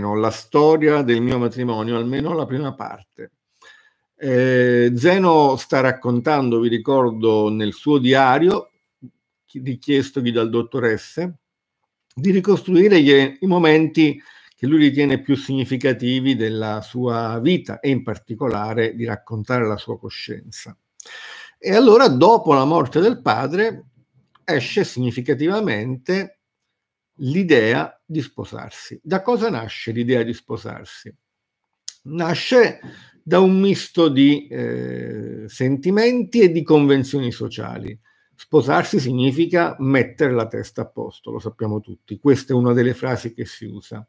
la storia del mio matrimonio, almeno la prima parte. Eh, Zeno sta raccontando, vi ricordo, nel suo diario, richiestovi dal dottoresse, di ricostruire gli, i momenti che lui ritiene più significativi della sua vita e in particolare di raccontare la sua coscienza. E allora, dopo la morte del padre, esce significativamente l'idea di sposarsi. Da cosa nasce l'idea di sposarsi? Nasce da un misto di eh, sentimenti e di convenzioni sociali. Sposarsi significa mettere la testa a posto, lo sappiamo tutti, questa è una delle frasi che si usa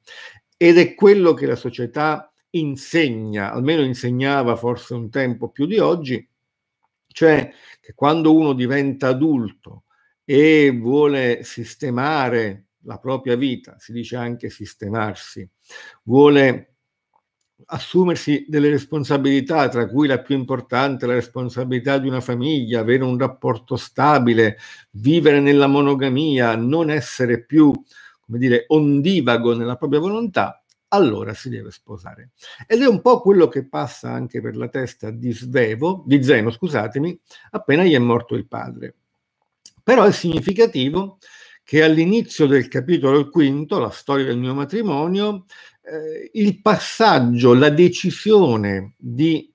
ed è quello che la società insegna, almeno insegnava forse un tempo più di oggi, cioè che quando uno diventa adulto e vuole sistemare la propria vita, si dice anche sistemarsi, vuole assumersi delle responsabilità, tra cui la più importante, la responsabilità di una famiglia, avere un rapporto stabile, vivere nella monogamia, non essere più, come dire, ondivago nella propria volontà, allora si deve sposare. Ed è un po' quello che passa anche per la testa di, Svevo, di Zeno, scusatemi, appena gli è morto il padre. Però è significativo che all'inizio del capitolo quinto, la storia del mio matrimonio, eh, il passaggio, la decisione di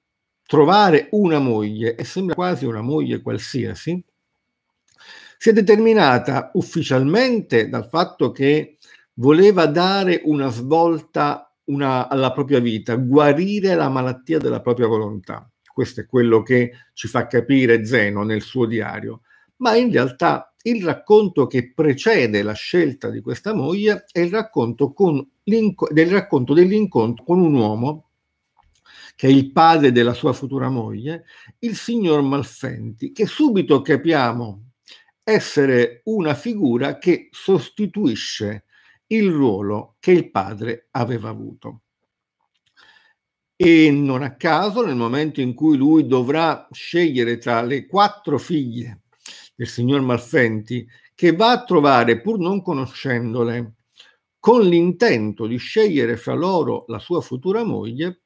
trovare una moglie, e sembra quasi una moglie qualsiasi, si è determinata ufficialmente dal fatto che voleva dare una svolta una, alla propria vita, guarire la malattia della propria volontà. Questo è quello che ci fa capire Zeno nel suo diario, ma in realtà il racconto che precede la scelta di questa moglie è il racconto, del racconto dell'incontro con un uomo che è il padre della sua futura moglie, il signor Malfenti, che subito capiamo essere una figura che sostituisce il ruolo che il padre aveva avuto. E non a caso, nel momento in cui lui dovrà scegliere tra le quattro figlie del signor Malfenti, che va a trovare pur non conoscendole, con l'intento di scegliere fra loro la sua futura moglie,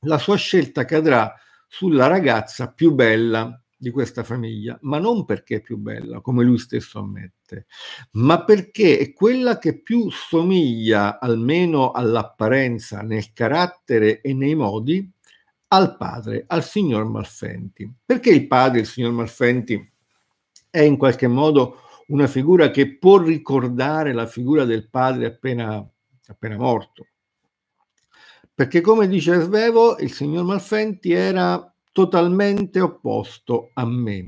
la sua scelta cadrà sulla ragazza più bella di questa famiglia, ma non perché è più bella, come lui stesso ammette, ma perché è quella che più somiglia, almeno all'apparenza, nel carattere e nei modi, al padre, al signor Malfenti. Perché il padre, il signor Malfenti, è in qualche modo una figura che può ricordare la figura del padre appena, appena morto. Perché come dice Svevo, il signor Malfenti era totalmente opposto a me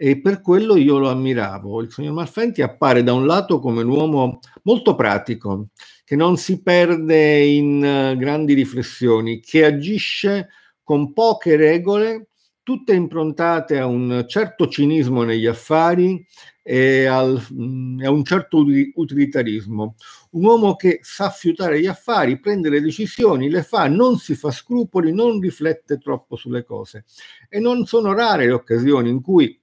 e per quello io lo ammiravo. Il signor Malfenti appare da un lato come un uomo molto pratico, che non si perde in eh, grandi riflessioni, che agisce con poche regole tutte improntate a un certo cinismo negli affari e, al, mm, a un certo utilitarismo. Un uomo che sa fiutare gli affari, prende le decisioni, le fa, non si fa scrupoli, non riflette troppo sulle cose. E non sono rare le occasioni in cui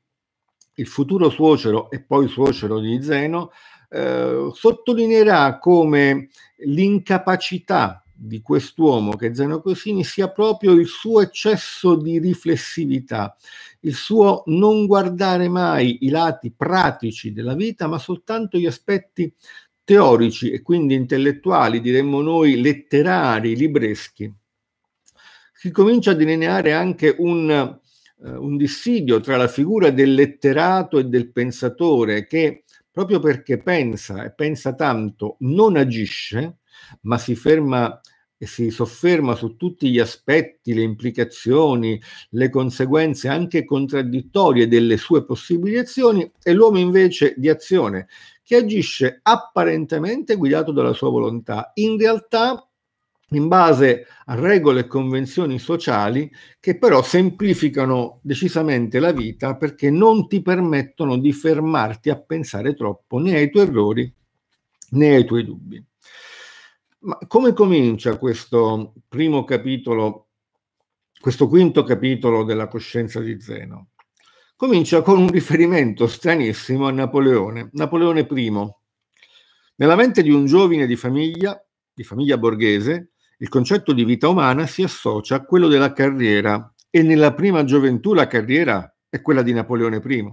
il futuro suocero e poi suocero di Zeno eh, sottolineerà come l'incapacità di quest'uomo che è Zeno Cosini sia proprio il suo eccesso di riflessività, il suo non guardare mai i lati pratici della vita, ma soltanto gli aspetti teorici e quindi intellettuali, diremmo noi letterari, libreschi. Si comincia a delineare anche un, eh, un dissidio tra la figura del letterato e del pensatore che proprio perché pensa e pensa tanto non agisce, ma si ferma si sofferma su tutti gli aspetti, le implicazioni, le conseguenze anche contraddittorie delle sue possibili azioni, è l'uomo invece di azione, che agisce apparentemente guidato dalla sua volontà. In realtà in base a regole e convenzioni sociali che però semplificano decisamente la vita perché non ti permettono di fermarti a pensare troppo né ai tuoi errori né ai tuoi dubbi. Ma come comincia questo primo capitolo, questo quinto capitolo della coscienza di Zeno? Comincia con un riferimento stranissimo a Napoleone, Napoleone I. Nella mente di un giovane di famiglia, di famiglia borghese, il concetto di vita umana si associa a quello della carriera e nella prima gioventù la carriera è quella di Napoleone I.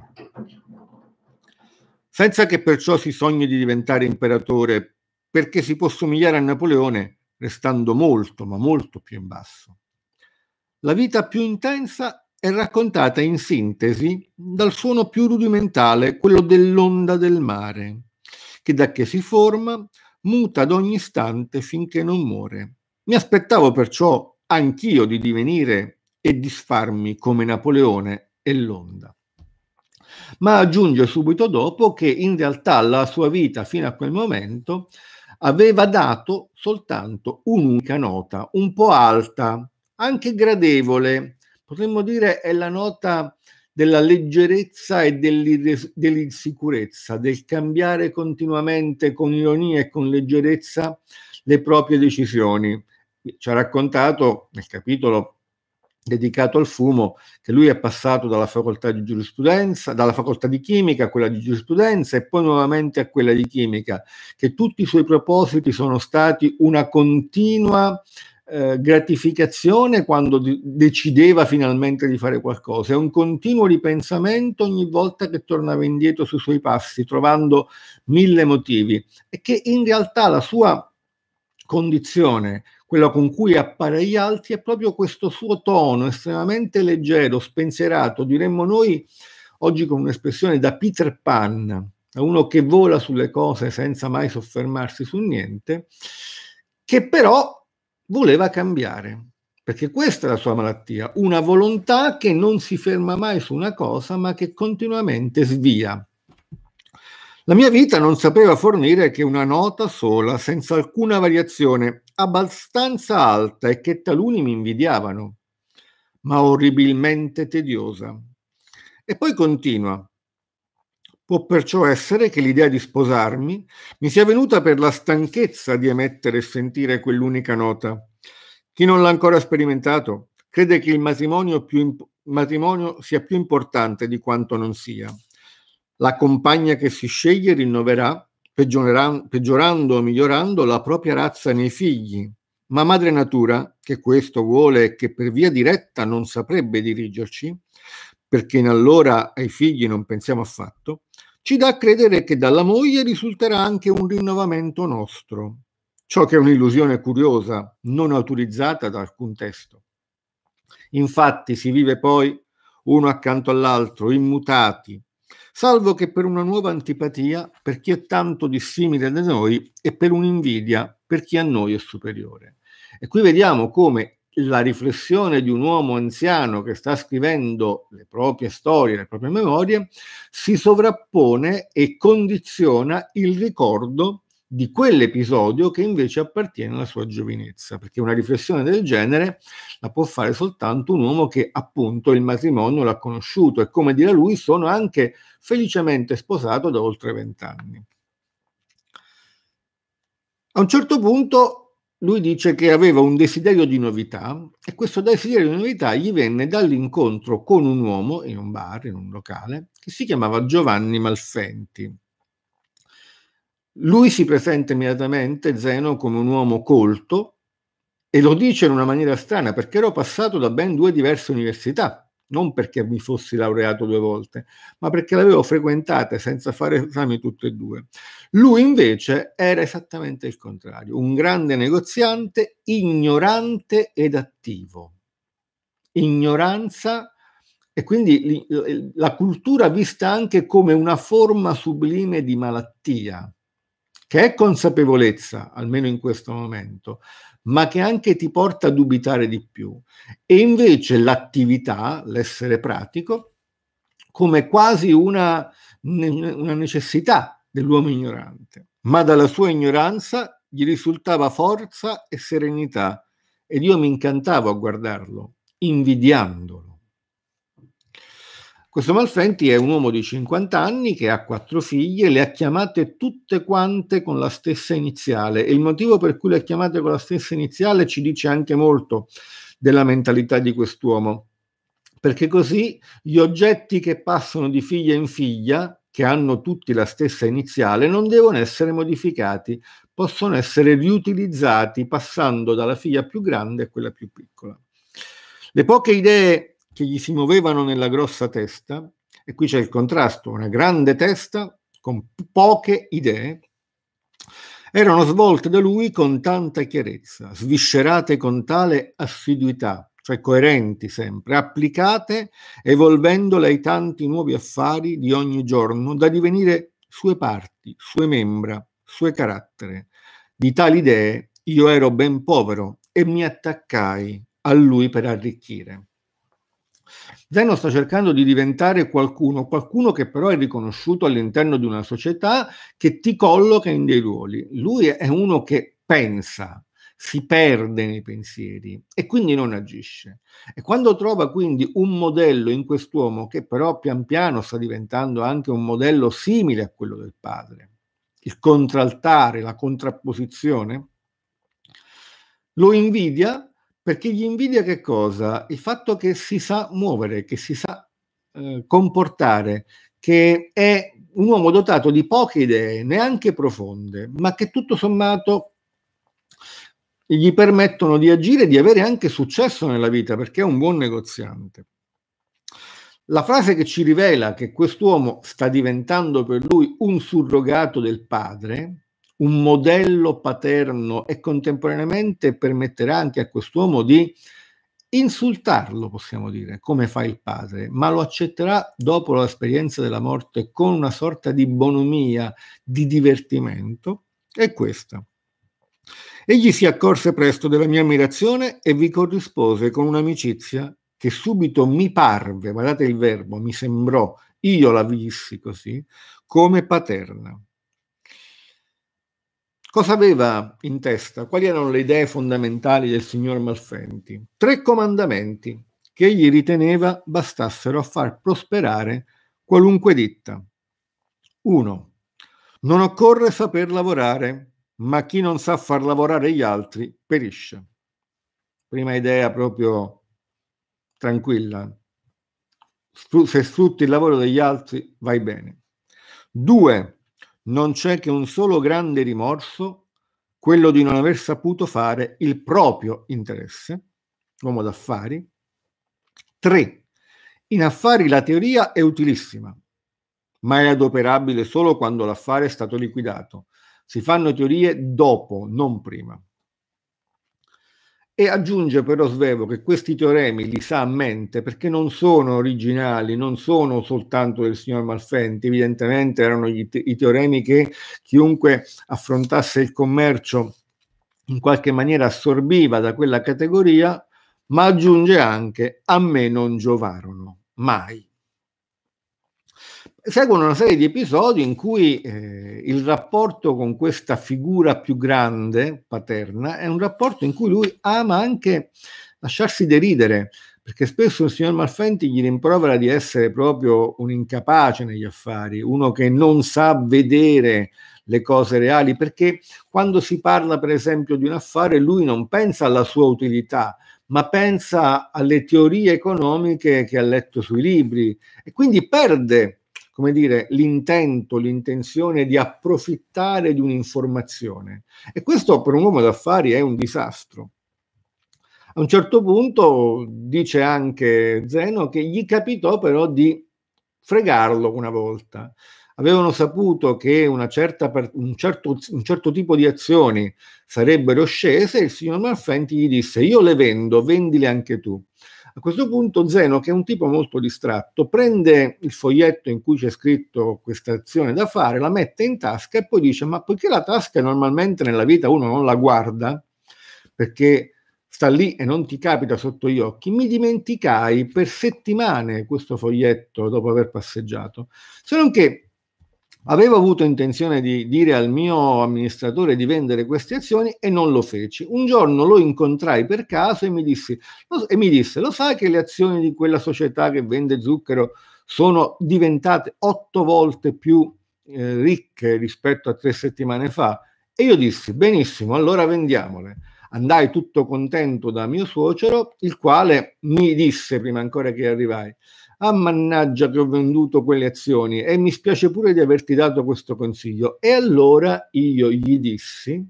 Senza che perciò si sogni di diventare imperatore perché si può somigliare a Napoleone restando molto, ma molto più in basso. La vita più intensa è raccontata in sintesi dal suono più rudimentale, quello dell'onda del mare, che da che si forma muta ad ogni istante finché non muore. Mi aspettavo perciò anch'io di divenire e disfarmi come Napoleone e l'onda. Ma aggiunge subito dopo che in realtà la sua vita fino a quel momento aveva dato soltanto un'unica nota, un po' alta, anche gradevole, potremmo dire è la nota della leggerezza e dell'insicurezza, del cambiare continuamente con ironia e con leggerezza le proprie decisioni. Ci ha raccontato nel capitolo dedicato al fumo, che lui è passato dalla facoltà di giurisprudenza, dalla facoltà di chimica a quella di giurisprudenza e poi nuovamente a quella di chimica, che tutti i suoi propositi sono stati una continua eh, gratificazione quando decideva finalmente di fare qualcosa, è un continuo ripensamento ogni volta che tornava indietro sui suoi passi, trovando mille motivi e che in realtà la sua condizione, quello con cui appare agli altri, è proprio questo suo tono estremamente leggero, spensierato, diremmo noi oggi con un'espressione da Peter Pan, uno che vola sulle cose senza mai soffermarsi su niente, che però voleva cambiare, perché questa è la sua malattia, una volontà che non si ferma mai su una cosa, ma che continuamente svia. La mia vita non sapeva fornire che una nota sola, senza alcuna variazione, abbastanza alta e che taluni mi invidiavano, ma orribilmente tediosa. E poi continua. Può perciò essere che l'idea di sposarmi mi sia venuta per la stanchezza di emettere e sentire quell'unica nota. Chi non l'ha ancora sperimentato crede che il matrimonio, imp- matrimonio sia più importante di quanto non sia. La compagna che si sceglie rinnoverà, peggiorando o migliorando, la propria razza nei figli, ma madre natura, che questo vuole e che per via diretta non saprebbe dirigerci, perché in allora ai figli non pensiamo affatto, ci dà a credere che dalla moglie risulterà anche un rinnovamento nostro, ciò che è un'illusione curiosa, non autorizzata da alcun testo. Infatti si vive poi uno accanto all'altro, immutati, salvo che per una nuova antipatia per chi è tanto dissimile da noi e per un'invidia per chi a noi è superiore. E qui vediamo come la riflessione di un uomo anziano che sta scrivendo le proprie storie, le proprie memorie, si sovrappone e condiziona il ricordo di quell'episodio che invece appartiene alla sua giovinezza, perché una riflessione del genere la può fare soltanto un uomo che appunto il matrimonio l'ha conosciuto e come dirà lui sono anche felicemente sposato da oltre vent'anni. A un certo punto lui dice che aveva un desiderio di novità e questo desiderio di novità gli venne dall'incontro con un uomo in un bar, in un locale, che si chiamava Giovanni Malfenti lui si presenta immediatamente, Zeno, come un uomo colto e lo dice in una maniera strana perché ero passato da ben due diverse università, non perché mi fossi laureato due volte, ma perché l'avevo frequentata senza fare esami tutte e due. Lui invece era esattamente il contrario, un grande negoziante ignorante ed attivo. Ignoranza e quindi la cultura vista anche come una forma sublime di malattia che è consapevolezza, almeno in questo momento, ma che anche ti porta a dubitare di più. E invece l'attività, l'essere pratico, come quasi una, una necessità dell'uomo ignorante, ma dalla sua ignoranza gli risultava forza e serenità ed io mi incantavo a guardarlo, invidiandolo. Questo Malfenti è un uomo di 50 anni che ha quattro figlie, le ha chiamate tutte quante con la stessa iniziale e il motivo per cui le ha chiamate con la stessa iniziale ci dice anche molto della mentalità di quest'uomo, perché così gli oggetti che passano di figlia in figlia, che hanno tutti la stessa iniziale, non devono essere modificati, possono essere riutilizzati passando dalla figlia più grande a quella più piccola. Le poche idee che gli si muovevano nella grossa testa, e qui c'è il contrasto, una grande testa con poche idee, erano svolte da lui con tanta chiarezza, sviscerate con tale assiduità, cioè coerenti sempre, applicate evolvendole ai tanti nuovi affari di ogni giorno da divenire sue parti, sue membra, sue carattere. Di tali idee io ero ben povero e mi attaccai a lui per arricchire. Zeno sta cercando di diventare qualcuno, qualcuno che però è riconosciuto all'interno di una società che ti colloca in dei ruoli. Lui è uno che pensa, si perde nei pensieri e quindi non agisce. E quando trova quindi un modello in quest'uomo che però pian piano sta diventando anche un modello simile a quello del padre, il contraltare, la contrapposizione, lo invidia perché gli invidia che cosa? Il fatto che si sa muovere, che si sa eh, comportare, che è un uomo dotato di poche idee, neanche profonde, ma che tutto sommato gli permettono di agire e di avere anche successo nella vita, perché è un buon negoziante. La frase che ci rivela che quest'uomo sta diventando per lui un surrogato del padre un modello paterno e contemporaneamente permetterà anche a quest'uomo di insultarlo, possiamo dire, come fa il padre, ma lo accetterà dopo l'esperienza della morte con una sorta di bonomia, di divertimento, è questa. Egli si accorse presto della mia ammirazione e vi corrispose con un'amicizia che subito mi parve, guardate il verbo, mi sembrò, io la vissi così, come paterna. Cosa aveva in testa? Quali erano le idee fondamentali del signor Malfenti? Tre comandamenti che egli riteneva bastassero a far prosperare qualunque ditta. 1. Non occorre saper lavorare, ma chi non sa far lavorare gli altri perisce. Prima idea proprio tranquilla. Se sfrutti il lavoro degli altri vai bene. 2 non c'è che un solo grande rimorso, quello di non aver saputo fare il proprio interesse, uomo d'affari. 3. In affari la teoria è utilissima, ma è adoperabile solo quando l'affare è stato liquidato. Si fanno teorie dopo, non prima. E aggiunge però Svevo che questi teoremi li sa a mente perché non sono originali, non sono soltanto del signor Malfenti, evidentemente erano te- i teoremi che chiunque affrontasse il commercio in qualche maniera assorbiva da quella categoria, ma aggiunge anche a me non giovarono mai seguono una serie di episodi in cui eh, il rapporto con questa figura più grande, paterna, è un rapporto in cui lui ama anche lasciarsi deridere, perché spesso il signor Malfenti gli rimprovera di essere proprio un incapace negli affari, uno che non sa vedere le cose reali, perché quando si parla per esempio di un affare lui non pensa alla sua utilità, ma pensa alle teorie economiche che ha letto sui libri e quindi perde come dire, l'intento, l'intenzione di approfittare di un'informazione. E questo per un uomo d'affari è un disastro. A un certo punto dice anche Zeno che gli capitò però di fregarlo una volta. Avevano saputo che certa, un, certo, un, certo, tipo di azioni sarebbero scese e il signor Malfenti gli disse io le vendo, vendile anche tu. A questo punto Zeno, che è un tipo molto distratto, prende il foglietto in cui c'è scritto questa azione da fare, la mette in tasca e poi dice, ma poiché la tasca normalmente nella vita uno non la guarda, perché sta lì e non ti capita sotto gli occhi, mi dimenticai per settimane questo foglietto dopo aver passeggiato. Se non che Avevo avuto intenzione di dire al mio amministratore di vendere queste azioni e non lo feci. Un giorno lo incontrai per caso e mi, dissi, e mi disse, lo sai che le azioni di quella società che vende zucchero sono diventate otto volte più eh, ricche rispetto a tre settimane fa? E io dissi, benissimo, allora vendiamole. Andai tutto contento da mio suocero, il quale mi disse, prima ancora che arrivai, ah mannaggia che ho venduto quelle azioni e mi spiace pure di averti dato questo consiglio. E allora io gli dissi,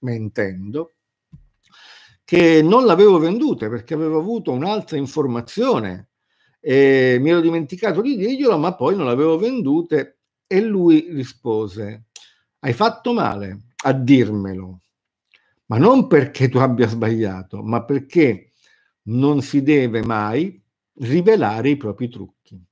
mentendo, che non l'avevo vendute perché avevo avuto un'altra informazione e mi ero dimenticato di dirglielo, ma poi non l'avevo vendute e lui rispose, hai fatto male a dirmelo, ma non perché tu abbia sbagliato, ma perché non si deve mai rivelare i propri trucchi.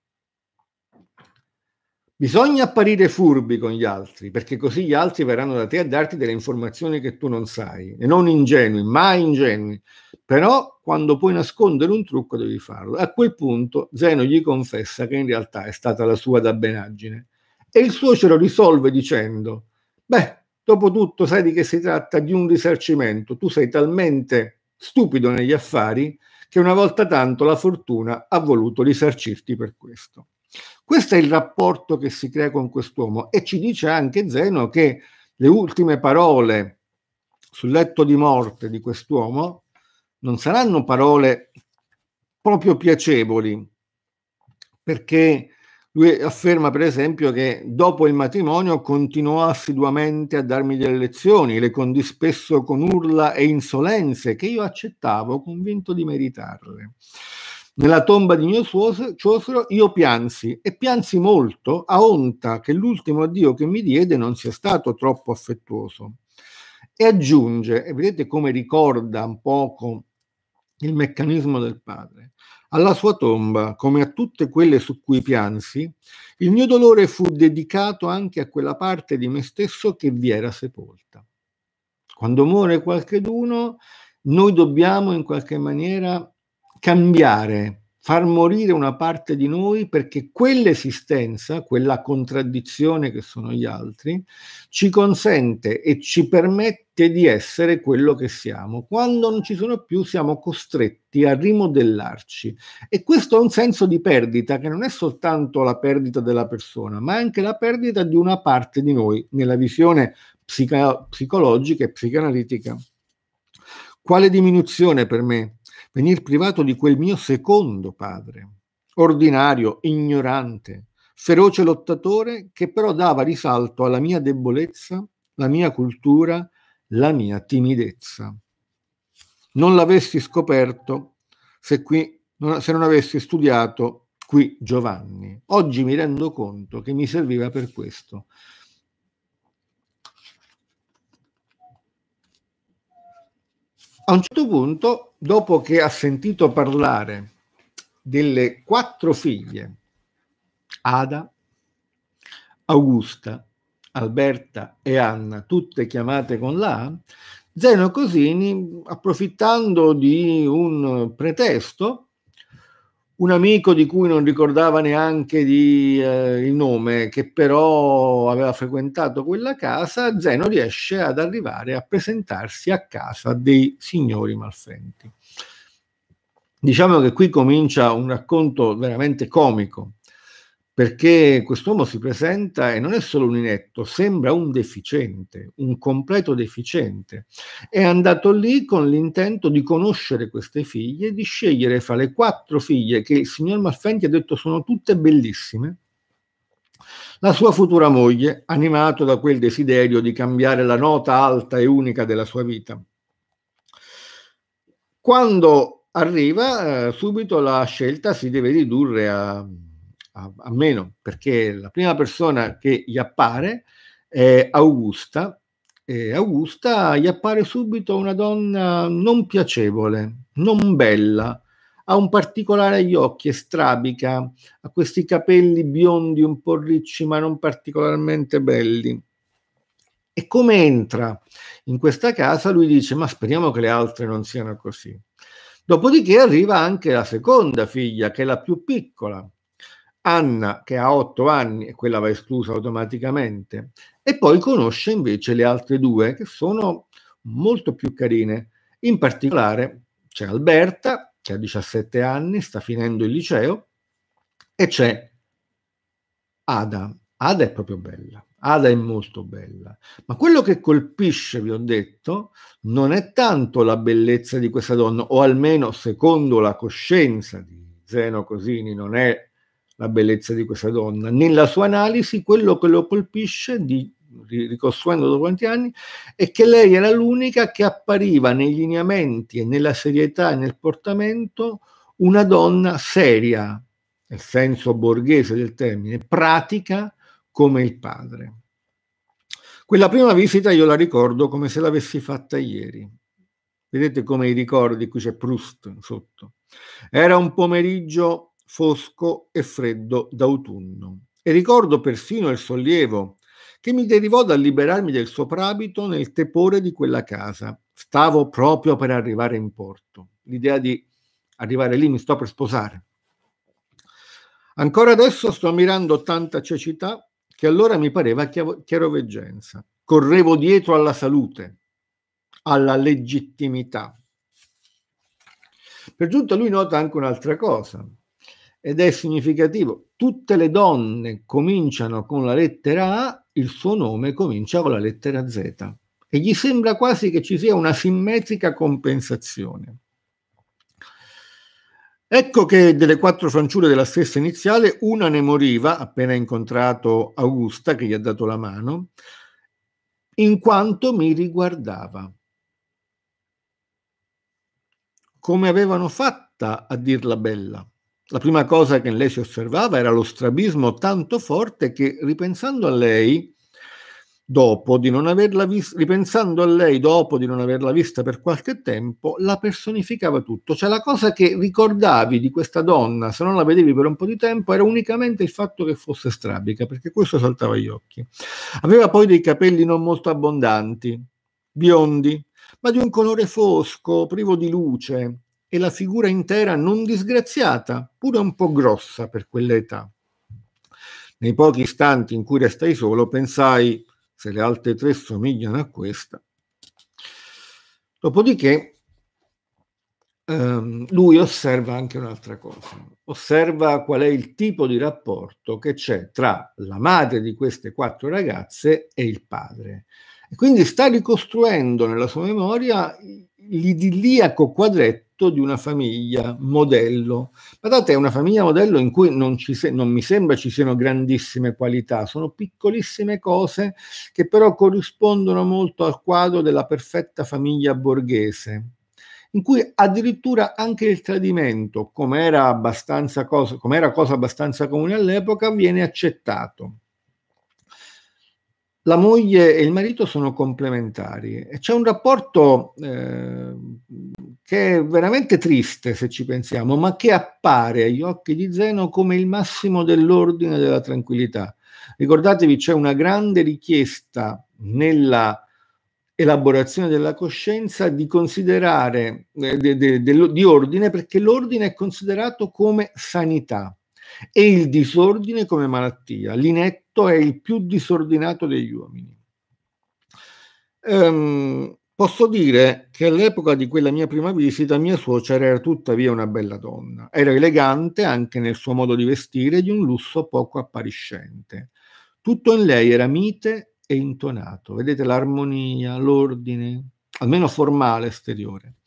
Bisogna apparire furbi con gli altri, perché così gli altri verranno da te a darti delle informazioni che tu non sai, e non ingenui, mai ingenui. Però quando puoi nascondere un trucco devi farlo. A quel punto Zeno gli confessa che in realtà è stata la sua dabbenaggine e il suocero risolve dicendo, beh, dopo tutto sai di che si tratta di un risarcimento, tu sei talmente stupido negli affari che una volta tanto la fortuna ha voluto risarcirti per questo. Questo è il rapporto che si crea con quest'uomo e ci dice anche Zeno che le ultime parole sul letto di morte di quest'uomo non saranno parole proprio piacevoli, perché lui afferma per esempio che dopo il matrimonio continuò assiduamente a darmi delle lezioni, le condì spesso con urla e insolenze che io accettavo convinto di meritarle. Nella tomba di mio suocero io piansi e piansi molto a onta che l'ultimo addio che mi diede non sia stato troppo affettuoso. E aggiunge, e vedete come ricorda un poco il meccanismo del padre, alla sua tomba, come a tutte quelle su cui piansi, il mio dolore fu dedicato anche a quella parte di me stesso che vi era sepolta. Quando muore qualcheduno, noi dobbiamo in qualche maniera cambiare far morire una parte di noi perché quell'esistenza, quella contraddizione che sono gli altri, ci consente e ci permette di essere quello che siamo. Quando non ci sono più siamo costretti a rimodellarci e questo è un senso di perdita che non è soltanto la perdita della persona, ma anche la perdita di una parte di noi nella visione psica- psicologica e psicanalitica. Quale diminuzione per me venir privato di quel mio secondo padre, ordinario, ignorante, feroce lottatore che però dava risalto alla mia debolezza, la mia cultura, la mia timidezza. Non l'avessi scoperto se, qui, se non avessi studiato qui Giovanni. Oggi mi rendo conto che mi serviva per questo. A un certo punto, dopo che ha sentito parlare delle quattro figlie, Ada, Augusta, Alberta e Anna, tutte chiamate con la A, Zeno Cosini, approfittando di un pretesto, un amico di cui non ricordava neanche di, eh, il nome, che però aveva frequentato quella casa, Zeno riesce ad arrivare a presentarsi a casa dei signori malfenti. Diciamo che qui comincia un racconto veramente comico, perché quest'uomo si presenta e non è solo un inetto, sembra un deficiente, un completo deficiente. È andato lì con l'intento di conoscere queste figlie, di scegliere fra le quattro figlie che il signor Malfenti ha detto sono tutte bellissime, la sua futura moglie, animato da quel desiderio di cambiare la nota alta e unica della sua vita. Quando arriva, eh, subito la scelta si deve ridurre a a, a meno, perché la prima persona che gli appare è Augusta, e Augusta gli appare subito una donna non piacevole, non bella, ha un particolare agli occhi, è strabica, ha questi capelli biondi un po' ricci ma non particolarmente belli. E come entra in questa casa lui dice ma speriamo che le altre non siano così. Dopodiché arriva anche la seconda figlia che è la più piccola Anna che ha otto anni e quella va esclusa automaticamente e poi conosce invece le altre due che sono molto più carine. In particolare c'è Alberta che ha 17 anni, sta finendo il liceo e c'è Ada. Ada è proprio bella. Ada è molto bella, ma quello che colpisce, vi ho detto, non è tanto la bellezza di questa donna, o almeno secondo la coscienza di Zeno Cosini, non è la bellezza di questa donna. Nella sua analisi quello che lo colpisce, di, ricostruendo dopo tanti anni, è che lei era l'unica che appariva nei lineamenti e nella serietà e nel portamento una donna seria, nel senso borghese del termine, pratica come il padre. Quella prima visita io la ricordo come se l'avessi fatta ieri. Vedete come i ricordi, qui c'è Proust sotto. Era un pomeriggio fosco e freddo d'autunno. E ricordo persino il sollievo che mi derivò dal liberarmi del soprabito nel tepore di quella casa. Stavo proprio per arrivare in porto. L'idea di arrivare lì mi sto per sposare. Ancora adesso sto ammirando tanta cecità che allora mi pareva chiaroveggenza. Correvo dietro alla salute, alla legittimità. Per giunta lui nota anche un'altra cosa, ed è significativo. Tutte le donne cominciano con la lettera A, il suo nome comincia con la lettera Z e gli sembra quasi che ci sia una simmetrica compensazione. Ecco che delle quattro fanciulle della stessa iniziale una ne moriva appena incontrato Augusta che gli ha dato la mano, in quanto mi riguardava. Come avevano fatta a dirla bella? La prima cosa che in lei si osservava era lo strabismo tanto forte che, ripensando a lei, dopo di non averla vista, ripensando a lei dopo di non averla vista per qualche tempo, la personificava tutto. Cioè la cosa che ricordavi di questa donna, se non la vedevi per un po' di tempo, era unicamente il fatto che fosse strabica, perché questo saltava agli occhi. Aveva poi dei capelli non molto abbondanti, biondi, ma di un colore fosco, privo di luce, e la figura intera non disgraziata, pure un po' grossa per quell'età. Nei pochi istanti in cui restai solo pensai se le altre tre somigliano a questa. Dopodiché ehm, lui osserva anche un'altra cosa, osserva qual è il tipo di rapporto che c'è tra la madre di queste quattro ragazze e il padre. E quindi sta ricostruendo nella sua memoria l'idilliaco quadretto frutto di una famiglia modello. Guardate, è una famiglia modello in cui non, se- non mi sembra ci siano grandissime qualità, sono piccolissime cose che però corrispondono molto al quadro della perfetta famiglia borghese in cui addirittura anche il tradimento, come era cosa, cosa abbastanza comune all'epoca, viene accettato. La moglie e il marito sono complementari e c'è un rapporto eh, che è veramente triste se ci pensiamo, ma che appare agli occhi di Zeno come il massimo dell'ordine e della tranquillità. Ricordatevi, c'è una grande richiesta nella elaborazione della coscienza di considerare eh, de, de, de, di ordine perché l'ordine è considerato come sanità e il disordine come malattia. L'inetto è il più disordinato degli uomini. Um, Posso dire che all'epoca di quella mia prima visita mia suocera era tuttavia una bella donna. Era elegante anche nel suo modo di vestire, di un lusso poco appariscente. Tutto in lei era mite e intonato. Vedete l'armonia, l'ordine, almeno formale esteriore.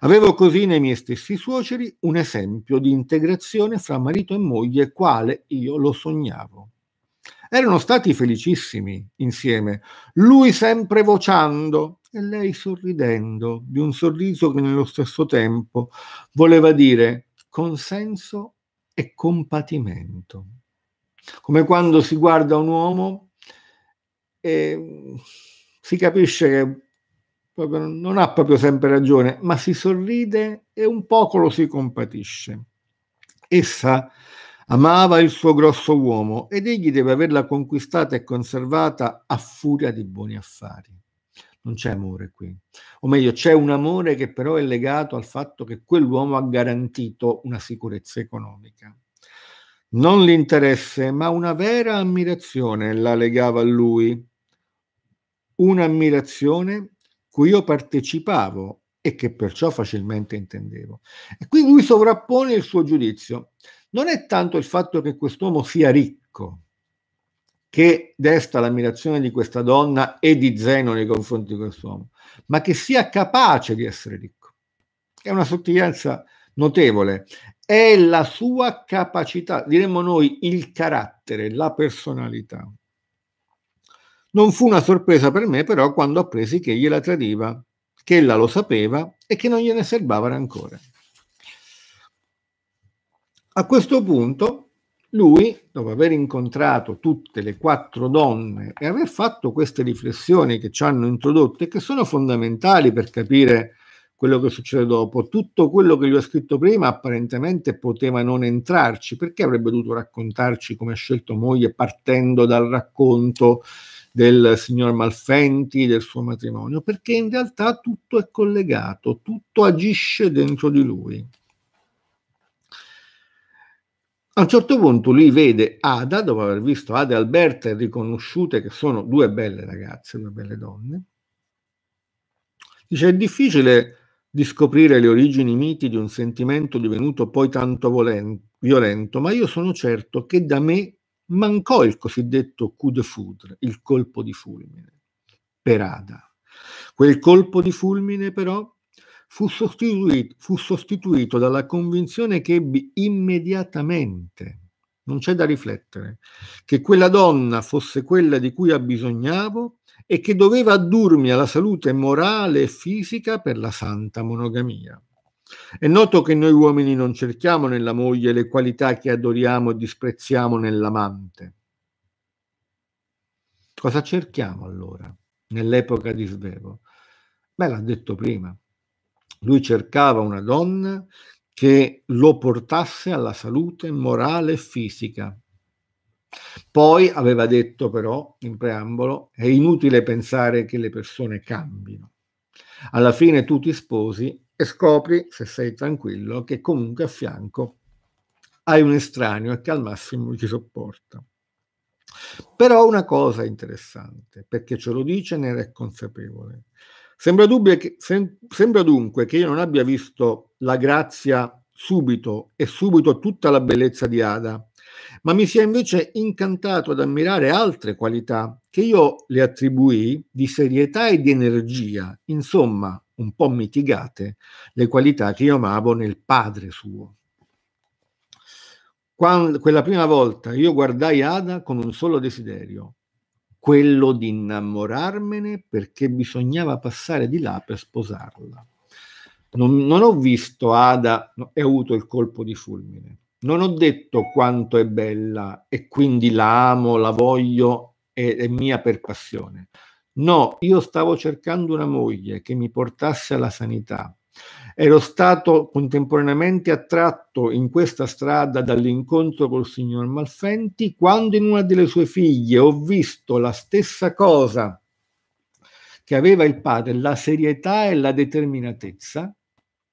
Avevo così nei miei stessi suoceri un esempio di integrazione fra marito e moglie, quale io lo sognavo. Erano stati felicissimi insieme, lui sempre vociando, e lei sorridendo, di un sorriso che nello stesso tempo voleva dire consenso e compatimento. Come quando si guarda un uomo e si capisce che non ha proprio sempre ragione, ma si sorride e un poco lo si compatisce. Essa amava il suo grosso uomo ed egli deve averla conquistata e conservata a furia di buoni affari non c'è amore qui. O meglio, c'è un amore che però è legato al fatto che quell'uomo ha garantito una sicurezza economica. Non l'interesse, ma una vera ammirazione la legava a lui. Un'ammirazione cui io partecipavo e che perciò facilmente intendevo. E qui lui sovrappone il suo giudizio. Non è tanto il fatto che quest'uomo sia ricco, che desta l'ammirazione di questa donna e di Zeno nei confronti di quest'uomo, ma che sia capace di essere ricco. È una sottiglianza notevole, è la sua capacità, diremmo noi, il carattere, la personalità. Non fu una sorpresa per me però quando appresi che gliela tradiva, che ella lo sapeva e che non gliene serbava rancore. A questo punto lui, dopo aver incontrato tutte le quattro donne e aver fatto queste riflessioni che ci hanno introdotte, che sono fondamentali per capire quello che succede dopo, tutto quello che gli ho scritto prima apparentemente poteva non entrarci, perché avrebbe dovuto raccontarci come ha scelto moglie partendo dal racconto del signor Malfenti, del suo matrimonio, perché in realtà tutto è collegato, tutto agisce dentro di lui. A un certo punto lui vede Ada, dopo aver visto Ada e Alberta e riconosciute che sono due belle ragazze, due belle donne, dice è difficile di scoprire le origini miti di un sentimento divenuto poi tanto volento, violento, ma io sono certo che da me mancò il cosiddetto coup de foudre, il colpo di fulmine, per Ada. Quel colpo di fulmine però fu sostituito, fu sostituito dalla convinzione che ebbi immediatamente, non c'è da riflettere, che quella donna fosse quella di cui abbisognavo e che doveva addurmi alla salute morale e fisica per la santa monogamia. È noto che noi uomini non cerchiamo nella moglie le qualità che adoriamo e disprezziamo nell'amante. Cosa cerchiamo allora nell'epoca di Svevo? Beh, l'ha detto prima, lui cercava una donna che lo portasse alla salute morale e fisica. Poi aveva detto però, in preambolo, è inutile pensare che le persone cambino. Alla fine tu ti sposi e scopri, se sei tranquillo, che comunque a fianco hai un estraneo e che al massimo ti sopporta. Però una cosa interessante, perché ce lo dice ne è consapevole. Sembra, che, sem, sembra dunque che io non abbia visto la grazia subito e subito tutta la bellezza di Ada, ma mi sia invece incantato ad ammirare altre qualità che io le attribuì di serietà e di energia, insomma un po' mitigate, le qualità che io amavo nel padre suo. Quando, quella prima volta io guardai Ada con un solo desiderio, quello di innamorarmene perché bisognava passare di là per sposarla. Non, non ho visto Ada no, e ho avuto il colpo di fulmine. Non ho detto quanto è bella e quindi la amo, la voglio, e è mia per passione. No, io stavo cercando una moglie che mi portasse alla sanità, ero Stato contemporaneamente attratto in questa strada dall'incontro col signor Malfenti, quando in una delle sue figlie ho visto la stessa cosa che aveva il padre, la serietà e la determinatezza,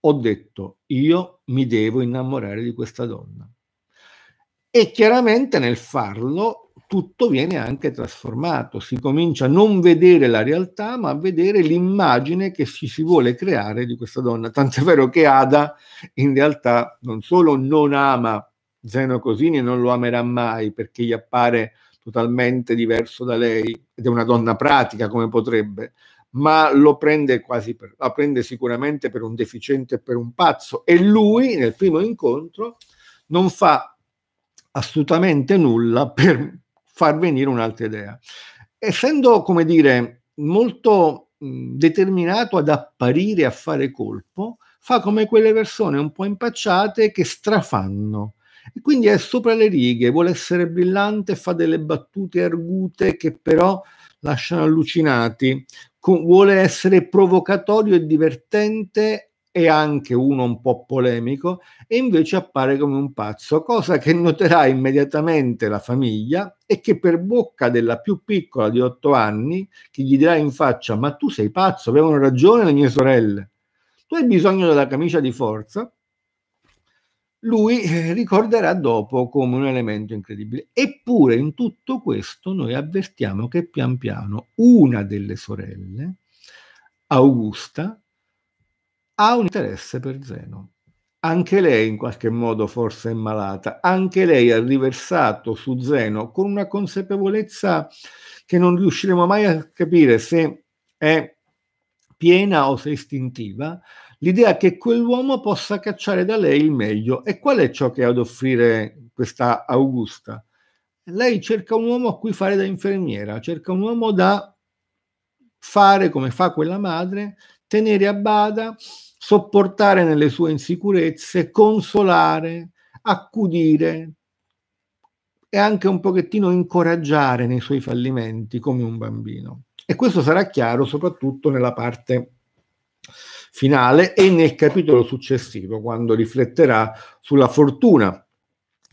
ho detto io mi devo innamorare di questa donna. E chiaramente nel farlo tutto viene anche trasformato, si comincia a non vedere la realtà, ma a vedere l'immagine che ci si vuole creare di questa donna. Tant'è vero che Ada in realtà non solo non ama Zeno Cosini e non lo amerà mai perché gli appare totalmente diverso da lei ed è una donna pratica come potrebbe, ma lo prende quasi per, la prende sicuramente per un deficiente e per un pazzo e lui nel primo incontro non fa assolutamente nulla per far venire un'altra idea. Essendo, come dire, molto mh, determinato ad apparire, a fare colpo, fa come quelle persone un po' impacciate che strafanno. E quindi è sopra le righe, vuole essere brillante, fa delle battute argute che però lasciano allucinati, con, vuole essere provocatorio e divertente e anche uno un po' polemico, e invece appare come un pazzo, cosa che noterà immediatamente la famiglia e che per bocca della più piccola di otto anni, che gli dirà in faccia, ma tu sei pazzo, avevano ragione le mie sorelle, tu hai bisogno della camicia di forza, lui eh, ricorderà dopo come un elemento incredibile. Eppure in tutto questo noi avvertiamo che pian piano una delle sorelle, Augusta, ha un interesse per Zeno. Anche lei in qualche modo forse è malata, anche lei ha riversato su Zeno con una consapevolezza che non riusciremo mai a capire se è piena o se istintiva, l'idea che quell'uomo possa cacciare da lei il meglio. E qual è ciò che ha ad offrire questa Augusta? Lei cerca un uomo a cui fare da infermiera, cerca un uomo da fare come fa quella madre, tenere a bada, sopportare nelle sue insicurezze, consolare, accudire e anche un pochettino incoraggiare nei suoi fallimenti come un bambino. E questo sarà chiaro soprattutto nella parte finale e nel capitolo successivo, quando rifletterà sulla fortuna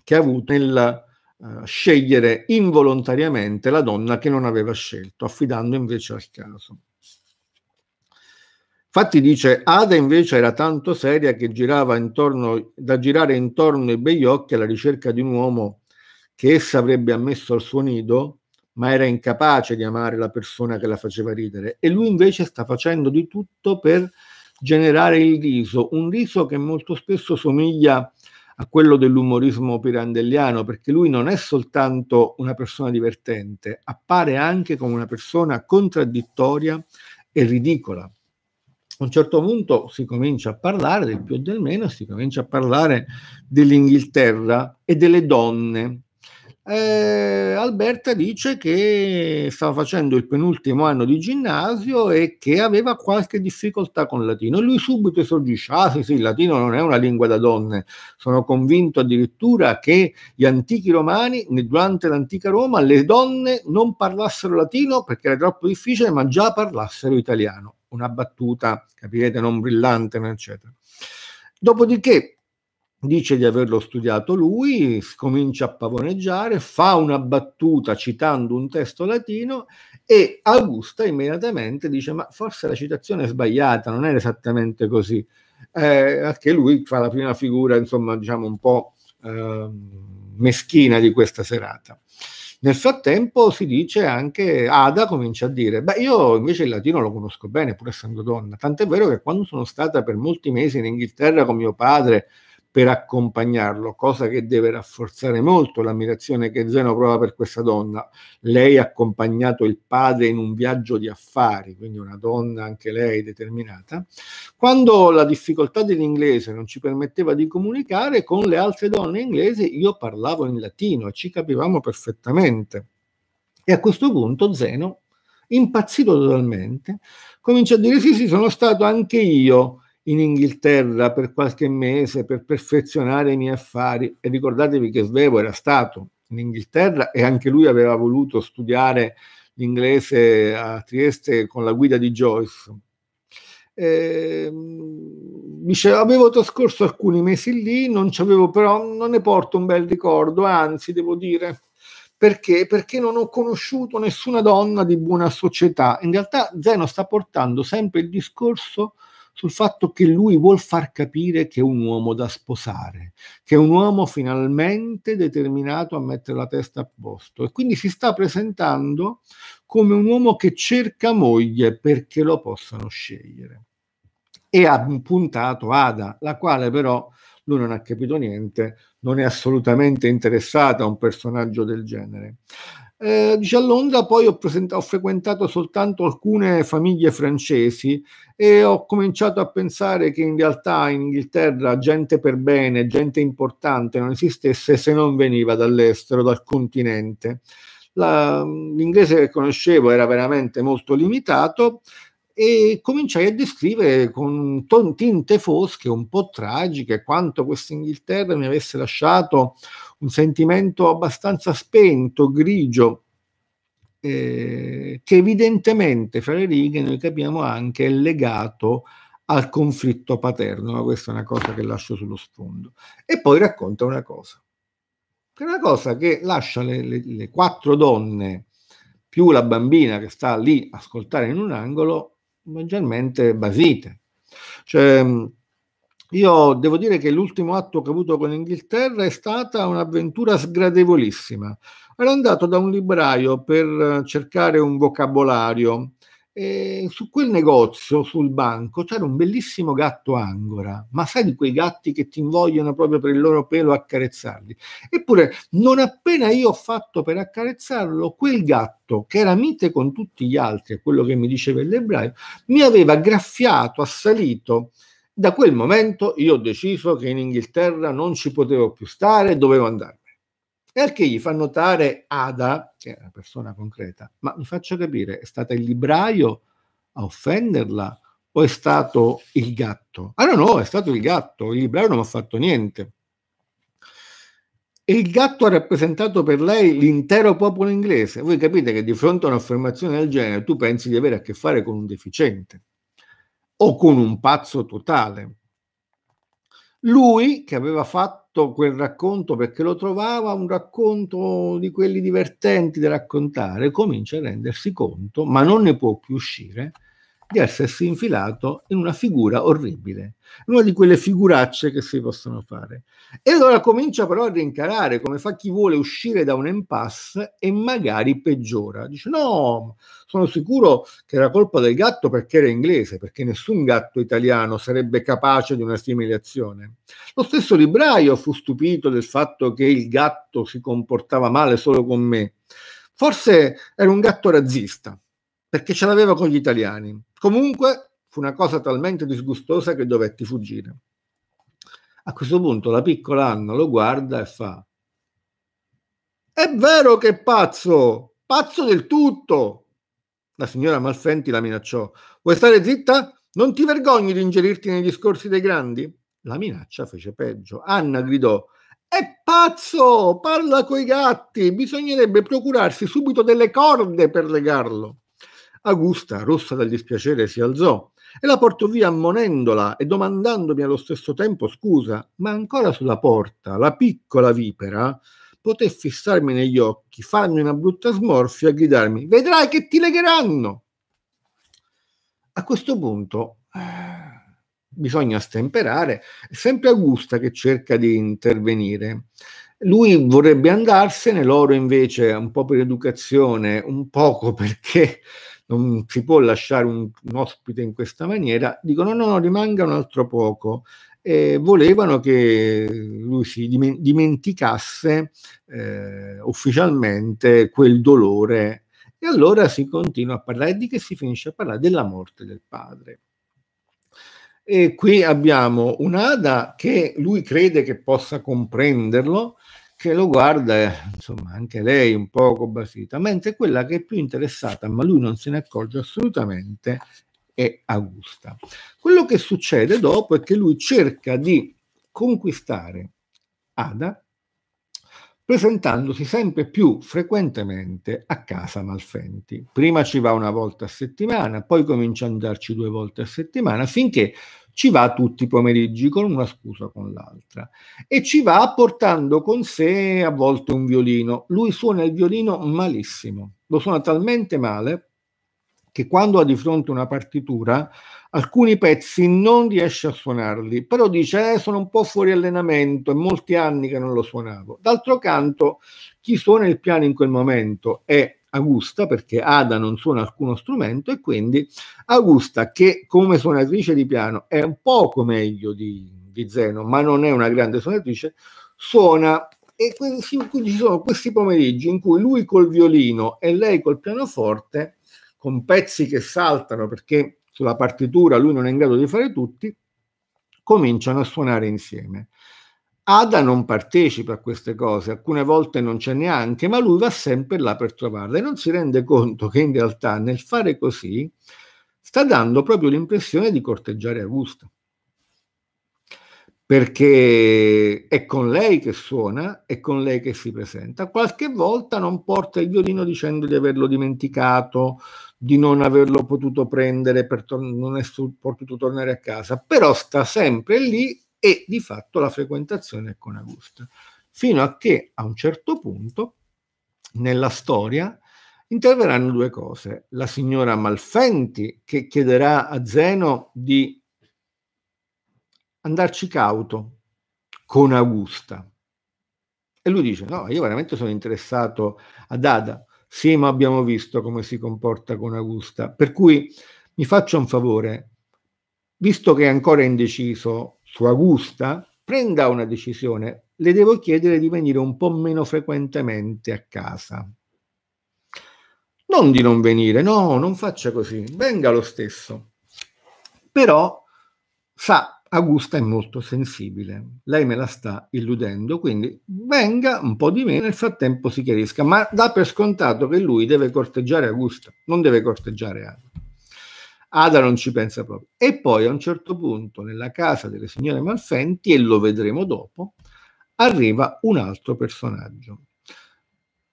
che ha avuto nel uh, scegliere involontariamente la donna che non aveva scelto, affidando invece al caso. Infatti dice Ada invece era tanto seria che girava intorno, da girare intorno i begli occhi alla ricerca di un uomo che essa avrebbe ammesso al suo nido, ma era incapace di amare la persona che la faceva ridere. E lui invece sta facendo di tutto per generare il riso, un riso che molto spesso somiglia a quello dell'umorismo pirandelliano, perché lui non è soltanto una persona divertente, appare anche come una persona contraddittoria e ridicola a un certo punto si comincia a parlare del più e del meno, si comincia a parlare dell'Inghilterra e delle donne. Eh, Alberta dice che stava facendo il penultimo anno di ginnasio e che aveva qualche difficoltà con il latino. E lui subito esordisce: Ah, sì, sì, il latino non è una lingua da donne. Sono convinto addirittura che gli antichi romani, durante l'antica Roma, le donne non parlassero latino perché era troppo difficile, ma già parlassero italiano una battuta, capirete, non brillante, ma eccetera. Dopodiché dice di averlo studiato lui, comincia a pavoneggiare, fa una battuta citando un testo latino e Augusta immediatamente dice ma forse la citazione è sbagliata, non era esattamente così. Eh, anche lui fa la prima figura, insomma, diciamo un po' eh, meschina di questa serata. Nel frattempo si dice anche, Ada comincia a dire, beh io invece il latino lo conosco bene, pur essendo donna, tant'è vero che quando sono stata per molti mesi in Inghilterra con mio padre, per accompagnarlo, cosa che deve rafforzare molto l'ammirazione che Zeno prova per questa donna. Lei ha accompagnato il padre in un viaggio di affari, quindi una donna anche lei determinata, quando la difficoltà dell'inglese non ci permetteva di comunicare con le altre donne inglesi, io parlavo in latino e ci capivamo perfettamente. E a questo punto Zeno, impazzito totalmente, comincia a dire sì, sì, sono stato anche io in Inghilterra per qualche mese per perfezionare i miei affari e ricordatevi che Svevo era stato in Inghilterra e anche lui aveva voluto studiare l'inglese a Trieste con la guida di Joyce. Eh, dice avevo trascorso alcuni mesi lì, non ci avevo però, non ne porto un bel ricordo, anzi devo dire perché? Perché non ho conosciuto nessuna donna di buona società. In realtà Zeno sta portando sempre il discorso sul fatto che lui vuol far capire che è un uomo da sposare, che è un uomo finalmente determinato a mettere la testa a posto e quindi si sta presentando come un uomo che cerca moglie perché lo possano scegliere. E ha puntato Ada, la quale però lui non ha capito niente, non è assolutamente interessata a un personaggio del genere. Eh, dice a Londra poi ho, present- ho, frequentato soltanto alcune famiglie francesi e ho cominciato a pensare che in realtà in Inghilterra gente per bene, gente importante non esistesse se non veniva dall'estero, dal continente. La, l'inglese che conoscevo era veramente molto limitato e cominciai a descrivere con tinte fosche, un po' tragiche, quanto questa Inghilterra mi avesse lasciato un sentimento abbastanza spento, grigio, eh, che evidentemente fra le righe noi capiamo anche è legato al conflitto paterno, ma questa è una cosa che lascio sullo sfondo. E poi racconta una cosa, che è una cosa che lascia le, le, le quattro donne più la bambina che sta lì a ascoltare in un angolo, maggiormente basite. Cioè, io devo dire che l'ultimo atto che ho avuto con l'Inghilterra è stata un'avventura sgradevolissima. Ero andato da un libraio per eh, cercare un vocabolario e su quel negozio, sul banco, c'era un bellissimo gatto angora, ma sai di quei gatti che ti invogliono proprio per il loro pelo accarezzarli. Eppure, non appena io ho fatto per accarezzarlo, quel gatto, che era mite con tutti gli altri, quello che mi diceva il libraio, mi aveva graffiato, assalito, da quel momento io ho deciso che in Inghilterra non ci potevo più stare dovevo andarmene. Perché gli fa notare Ada, che è una persona concreta, ma mi faccia capire, è stato il libraio a offenderla o è stato il gatto? Ah no, no, è stato il gatto, il libraio non mi ha fatto niente. E il gatto ha rappresentato per lei l'intero popolo inglese. Voi capite che di fronte a un'affermazione del genere tu pensi di avere a che fare con un deficiente o con un pazzo totale. Lui che aveva fatto quel racconto perché lo trovava un racconto di quelli divertenti da raccontare, comincia a rendersi conto, ma non ne può più uscire, di essersi infilato in una figura orribile, una di quelle figuracce che si possono fare. E allora comincia però a rincarare, come fa chi vuole uscire da un impasse e magari peggiora. Dice no, sono sicuro che era colpa del gatto perché era inglese, perché nessun gatto italiano sarebbe capace di una simile azione. Lo stesso libraio fu stupito del fatto che il gatto si comportava male solo con me. Forse era un gatto razzista perché ce l'aveva con gli italiani. Comunque fu una cosa talmente disgustosa che dovetti fuggire. A questo punto la piccola Anna lo guarda e fa è vero che è pazzo, pazzo del tutto. La signora Malfenti la minacciò. Vuoi stare zitta? Non ti vergogni di ingerirti nei discorsi dei grandi? La minaccia fece peggio. Anna gridò: È pazzo! Parla coi gatti! Bisognerebbe procurarsi subito delle corde per legarlo. Augusta, rossa dal dispiacere, si alzò e la portò via ammonendola e domandandomi allo stesso tempo scusa, ma ancora sulla porta la piccola vipera poté fissarmi negli occhi, farmi una brutta smorfia e gridarmi vedrai che ti legheranno. A questo punto eh, bisogna stemperare, è sempre Augusta che cerca di intervenire. Lui vorrebbe andarsene, loro invece un po' per educazione, un poco perché non si può lasciare un, un ospite in questa maniera, dicono no, no, rimanga un altro poco. Eh, volevano che lui si dimenticasse eh, ufficialmente quel dolore. E allora si continua a parlare di che si finisce a parlare della morte del padre. E qui abbiamo un'Ada che lui crede che possa comprenderlo, che lo guarda, eh, insomma, anche lei un poco basita, mentre quella che è più interessata, ma lui non se ne accorge assolutamente, è Augusta. Quello che succede dopo è che lui cerca di conquistare Ada presentandosi sempre più frequentemente a casa Malfenti. Prima ci va una volta a settimana, poi comincia ad andarci due volte a settimana, finché ci va tutti i pomeriggi con una scusa o con l'altra e ci va portando con sé a volte un violino. Lui suona il violino malissimo, lo suona talmente male che quando ha di fronte una partitura alcuni pezzi non riesce a suonarli, però dice eh, sono un po' fuori allenamento, è molti anni che non lo suonavo. D'altro canto chi suona il piano in quel momento è Augusta perché Ada non suona alcuno strumento e quindi Augusta che come suonatrice di piano è un poco meglio di, di Zeno ma non è una grande suonatrice suona e quindi, quindi ci sono questi pomeriggi in cui lui col violino e lei col pianoforte con pezzi che saltano perché sulla partitura lui non è in grado di fare tutti cominciano a suonare insieme Ada non partecipa a queste cose, alcune volte non c'è neanche, ma lui va sempre là per trovarla e non si rende conto che in realtà nel fare così sta dando proprio l'impressione di corteggiare Augusta. Perché è con lei che suona, è con lei che si presenta. Qualche volta non porta il violino dicendo di averlo dimenticato, di non averlo potuto prendere, per tor- non è potuto tornare a casa, però sta sempre lì e di fatto la frequentazione con Augusta, fino a che a un certo punto nella storia interverranno due cose. La signora Malfenti che chiederà a Zeno di andarci cauto con Augusta. E lui dice, no, io veramente sono interessato ad Ada. Sì, ma abbiamo visto come si comporta con Augusta. Per cui mi faccia un favore, visto che è ancora indeciso su Augusta, prenda una decisione. Le devo chiedere di venire un po' meno frequentemente a casa. Non di non venire, no, non faccia così, venga lo stesso. Però, sa, Augusta è molto sensibile, lei me la sta illudendo, quindi venga un po' di meno, nel frattempo si chiarisca, ma dà per scontato che lui deve corteggiare Augusta, non deve corteggiare Anna. Ada non ci pensa proprio. E poi a un certo punto nella casa delle signore Malfenti, e lo vedremo dopo, arriva un altro personaggio.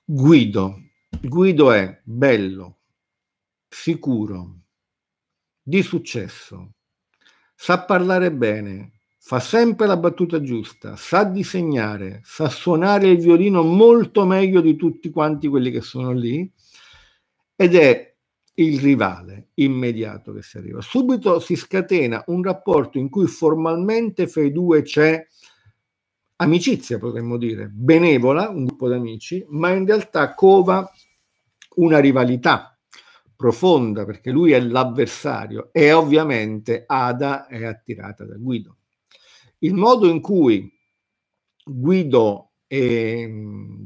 Guido. Guido è bello, sicuro, di successo, sa parlare bene, fa sempre la battuta giusta, sa disegnare, sa suonare il violino molto meglio di tutti quanti quelli che sono lì ed è il rivale immediato che si arriva. Subito si scatena un rapporto in cui formalmente fra i due c'è amicizia, potremmo dire, benevola, un gruppo d'amici, ma in realtà cova una rivalità profonda perché lui è l'avversario e ovviamente Ada è attirata da Guido. Il modo in cui Guido e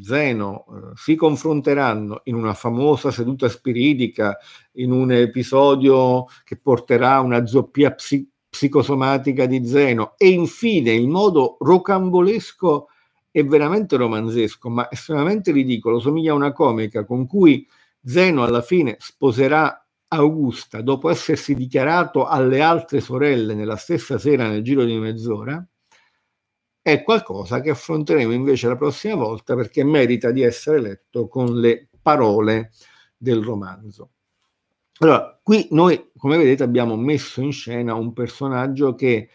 Zeno eh, si confronteranno in una famosa seduta spiritica, in un episodio che porterà a una zoppia psi- psicosomatica di Zeno e infine in modo rocambolesco e veramente romanzesco, ma estremamente ridicolo, somiglia a una comica con cui Zeno alla fine sposerà Augusta dopo essersi dichiarato alle altre sorelle nella stessa sera nel giro di mezz'ora è qualcosa che affronteremo invece la prossima volta perché merita di essere letto con le parole del romanzo. Allora, qui noi, come vedete, abbiamo messo in scena un personaggio che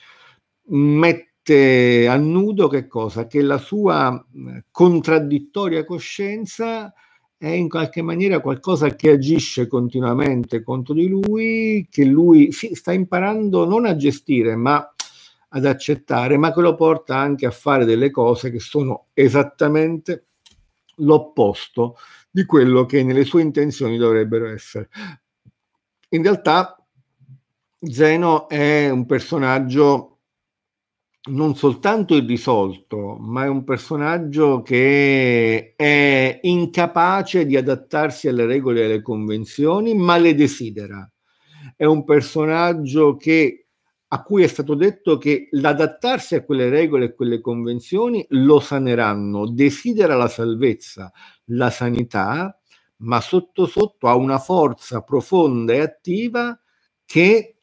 mette a nudo che cosa? Che la sua contraddittoria coscienza è in qualche maniera qualcosa che agisce continuamente contro di lui, che lui sta imparando non a gestire, ma ad accettare, ma che lo porta anche a fare delle cose che sono esattamente l'opposto di quello che nelle sue intenzioni dovrebbero essere. In realtà Zeno è un personaggio non soltanto irrisolto, ma è un personaggio che è incapace di adattarsi alle regole e alle convenzioni, ma le desidera. È un personaggio che a cui è stato detto che l'adattarsi a quelle regole e quelle convenzioni lo saneranno, desidera la salvezza, la sanità, ma sotto sotto ha una forza profonda e attiva che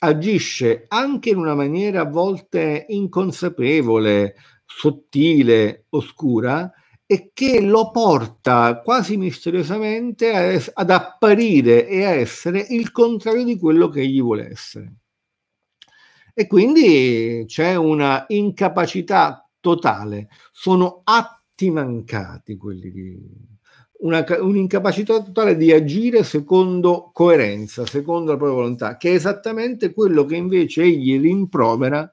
agisce anche in una maniera a volte inconsapevole, sottile, oscura, e che lo porta quasi misteriosamente ad apparire e a essere il contrario di quello che egli vuole essere. E quindi c'è una incapacità totale, sono atti mancati quelli di... Una, un'incapacità totale di agire secondo coerenza, secondo la propria volontà, che è esattamente quello che invece egli rimprovera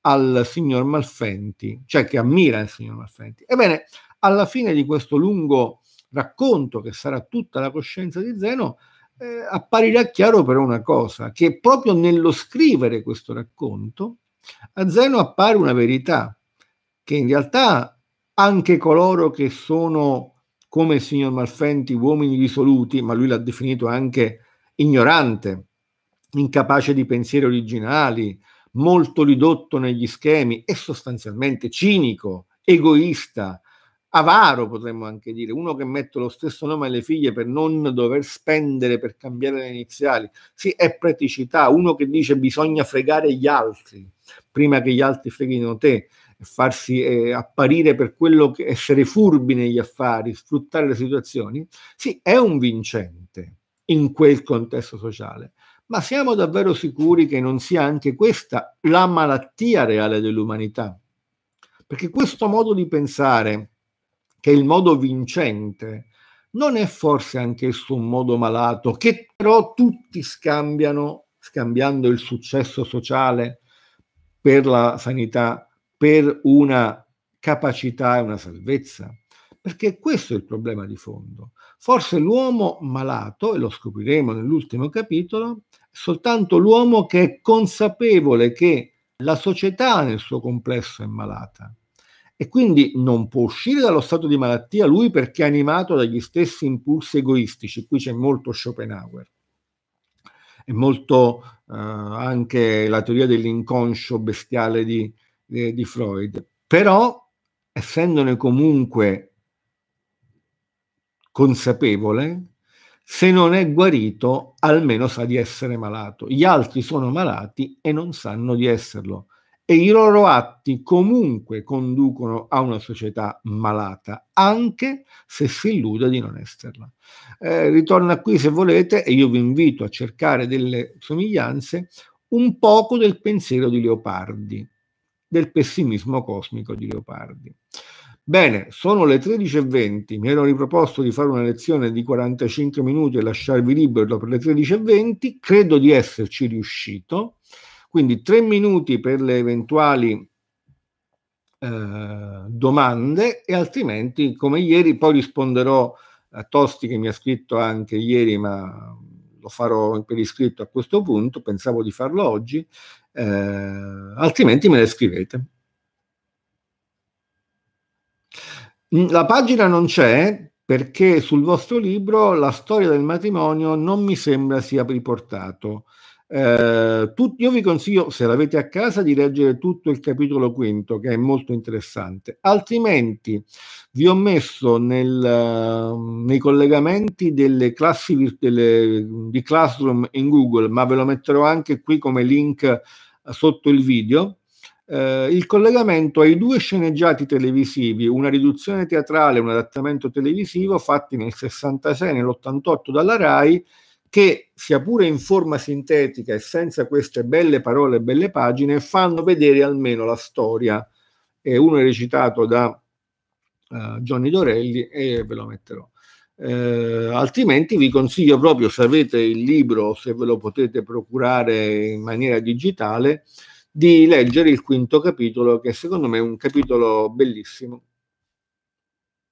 al signor Malfenti, cioè che ammira il signor Malfenti. Ebbene, alla fine di questo lungo racconto che sarà tutta la coscienza di Zeno, eh, apparirà chiaro però una cosa, che proprio nello scrivere questo racconto a Zeno appare una verità che in realtà anche coloro che sono come il signor Malfenti uomini risoluti, ma lui l'ha definito anche ignorante, incapace di pensieri originali, molto ridotto negli schemi e sostanzialmente cinico, egoista, avaro, potremmo anche dire, uno che mette lo stesso nome alle figlie per non dover spendere per cambiare le iniziali. Sì, è praticità, uno che dice bisogna fregare gli altri prima che gli altri freghino te farsi eh, apparire per quello che essere furbi negli affari, sfruttare le situazioni, sì, è un vincente in quel contesto sociale. Ma siamo davvero sicuri che non sia anche questa la malattia reale dell'umanità? Perché questo modo di pensare che il modo vincente, non è forse anch'esso un modo malato, che però tutti scambiano, scambiando il successo sociale per la sanità, per una capacità e una salvezza? Perché questo è il problema di fondo. Forse l'uomo malato, e lo scopriremo nell'ultimo capitolo, è soltanto l'uomo che è consapevole che la società nel suo complesso è malata e quindi non può uscire dallo stato di malattia lui perché è animato dagli stessi impulsi egoistici. Qui c'è molto Schopenhauer e molto eh, anche la teoria dell'inconscio bestiale di, di, di Freud. Però, essendone comunque consapevole, se non è guarito, almeno sa di essere malato. Gli altri sono malati e non sanno di esserlo e i loro atti comunque conducono a una società malata, anche se si illude di non esserla. Eh, ritorna qui se volete e io vi invito a cercare delle somiglianze un poco del pensiero di Leopardi, del pessimismo cosmico di Leopardi. Bene, sono le 13.20, mi ero riproposto di fare una lezione di 45 minuti e lasciarvi libero dopo le 13.20, credo di esserci riuscito. Quindi tre minuti per le eventuali eh, domande e altrimenti, come ieri, poi risponderò a Tosti che mi ha scritto anche ieri, ma lo farò per iscritto a questo punto, pensavo di farlo oggi, eh, altrimenti me le scrivete. Mm, la pagina non c'è perché sul vostro libro la storia del matrimonio non mi sembra sia riportato. Eh, tut- io vi consiglio, se l'avete a casa, di leggere tutto il capitolo quinto, che è molto interessante. Altrimenti vi ho messo nel, nei collegamenti delle classi delle, di Classroom in Google, ma ve lo metterò anche qui come link eh, sotto il video. Eh, il collegamento ai due sceneggiati televisivi, una riduzione teatrale e un adattamento televisivo fatti nel 66 e nell'88 dalla RAI, che sia pure in forma sintetica e senza queste belle parole e belle pagine, fanno vedere almeno la storia. Eh, uno è recitato da eh, Johnny Dorelli e ve lo metterò. Eh, altrimenti vi consiglio proprio, se avete il libro, se ve lo potete procurare in maniera digitale, di leggere il quinto capitolo, che secondo me è un capitolo bellissimo.